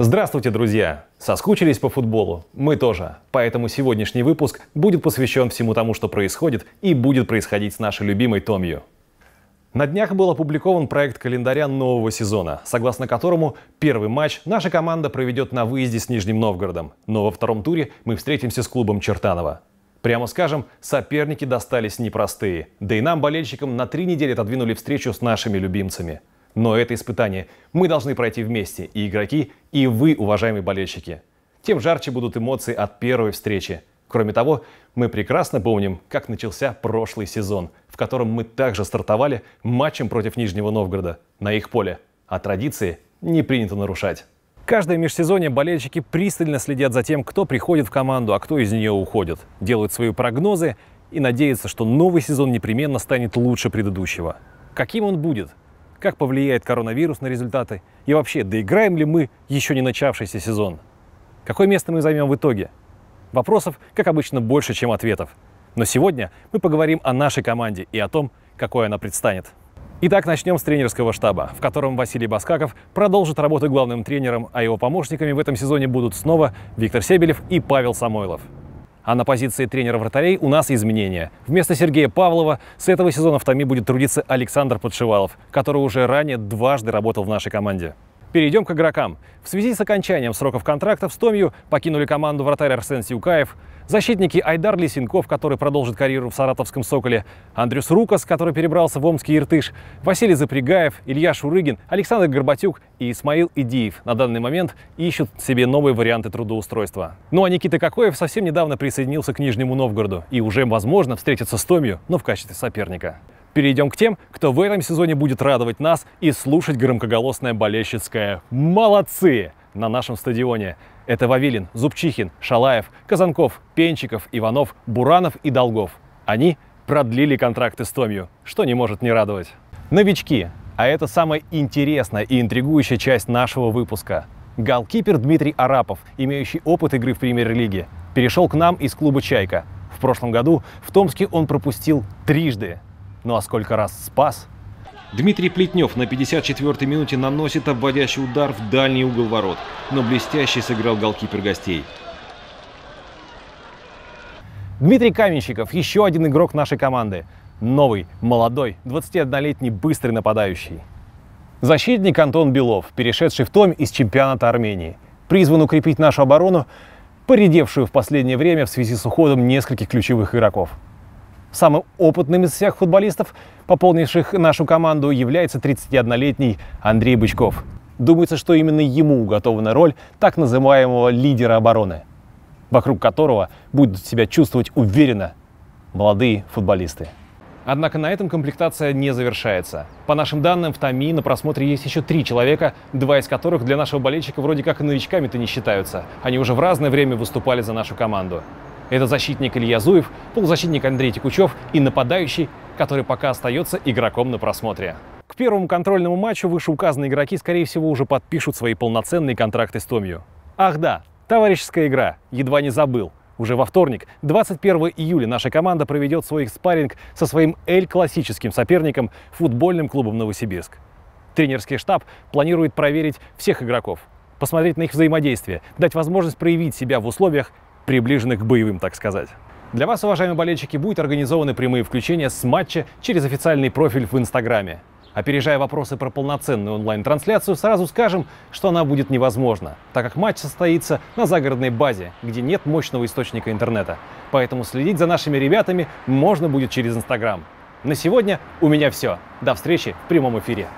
Здравствуйте, друзья! Соскучились по футболу? Мы тоже. Поэтому сегодняшний выпуск будет посвящен всему тому, что происходит и будет происходить с нашей любимой Томью. На днях был опубликован проект календаря нового сезона, согласно которому первый матч наша команда проведет на выезде с Нижним Новгородом, но во втором туре мы встретимся с клубом Чертанова. Прямо скажем, соперники достались непростые, да и нам, болельщикам, на три недели отодвинули встречу с нашими любимцами – но это испытание мы должны пройти вместе, и игроки, и вы, уважаемые болельщики. Тем жарче будут эмоции от первой встречи. Кроме того, мы прекрасно помним, как начался прошлый сезон, в котором мы также стартовали матчем против Нижнего Новгорода на их поле. А традиции не принято нарушать. Каждое межсезонье болельщики пристально следят за тем, кто приходит в команду, а кто из нее уходит. Делают свои прогнозы и надеются, что новый сезон непременно станет лучше предыдущего. Каким он будет? как повлияет коронавирус на результаты и вообще, доиграем ли мы еще не начавшийся сезон. Какое место мы займем в итоге? Вопросов, как обычно, больше, чем ответов. Но сегодня мы поговорим о нашей команде и о том, какой она предстанет. Итак, начнем с тренерского штаба, в котором Василий Баскаков продолжит работу главным тренером, а его помощниками в этом сезоне будут снова Виктор Себелев и Павел Самойлов. А на позиции тренера вратарей у нас изменения. Вместо Сергея Павлова с этого сезона в Томи будет трудиться Александр Подшивалов, который уже ранее дважды работал в нашей команде. Перейдем к игрокам. В связи с окончанием сроков контрактов с Томью покинули команду вратарь Арсен Сюкаев, защитники Айдар Лисенков, который продолжит карьеру в саратовском «Соколе», Андрюс Рукас, который перебрался в Омский Иртыш, Василий Запрягаев, Илья Шурыгин, Александр Горбатюк и Исмаил Идиев на данный момент ищут себе новые варианты трудоустройства. Ну а Никита Кокоев совсем недавно присоединился к Нижнему Новгороду и уже, возможно, встретится с Томью, но в качестве соперника перейдем к тем, кто в этом сезоне будет радовать нас и слушать громкоголосное болельщицкое «Молодцы!» на нашем стадионе. Это Вавилин, Зубчихин, Шалаев, Казанков, Пенчиков, Иванов, Буранов и Долгов. Они продлили контракты с Томью, что не может не радовать. Новички. А это самая интересная и интригующая часть нашего выпуска. Голкипер Дмитрий Арапов, имеющий опыт игры в премьер-лиге, перешел к нам из клуба «Чайка». В прошлом году в Томске он пропустил трижды. Ну а сколько раз спас? Дмитрий Плетнев на 54-й минуте наносит обводящий удар в дальний угол ворот, но блестяще сыграл голкипер гостей. Дмитрий Каменщиков – еще один игрок нашей команды. Новый, молодой, 21-летний быстрый нападающий. Защитник Антон Белов, перешедший в том из чемпионата Армении, призван укрепить нашу оборону, поредевшую в последнее время в связи с уходом нескольких ключевых игроков. Самым опытным из всех футболистов, пополнивших нашу команду, является 31-летний Андрей Бычков. Думается, что именно ему уготована роль так называемого лидера обороны, вокруг которого будут себя чувствовать уверенно молодые футболисты. Однако на этом комплектация не завершается. По нашим данным, в ТАМИ на просмотре есть еще три человека, два из которых для нашего болельщика вроде как и новичками-то не считаются. Они уже в разное время выступали за нашу команду. Это защитник Илья Зуев, полузащитник Андрей Текучев и нападающий, который пока остается игроком на просмотре. К первому контрольному матчу вышеуказанные игроки, скорее всего, уже подпишут свои полноценные контракты с Томью. Ах да, товарищеская игра, едва не забыл. Уже во вторник, 21 июля, наша команда проведет свой спарринг со своим эль-классическим соперником, футбольным клубом «Новосибирск». Тренерский штаб планирует проверить всех игроков, посмотреть на их взаимодействие, дать возможность проявить себя в условиях, приближенных к боевым, так сказать. Для вас, уважаемые болельщики, будут организованы прямые включения с матча через официальный профиль в Инстаграме. Опережая вопросы про полноценную онлайн-трансляцию, сразу скажем, что она будет невозможна, так как матч состоится на загородной базе, где нет мощного источника интернета. Поэтому следить за нашими ребятами можно будет через Инстаграм. На сегодня у меня все. До встречи в прямом эфире.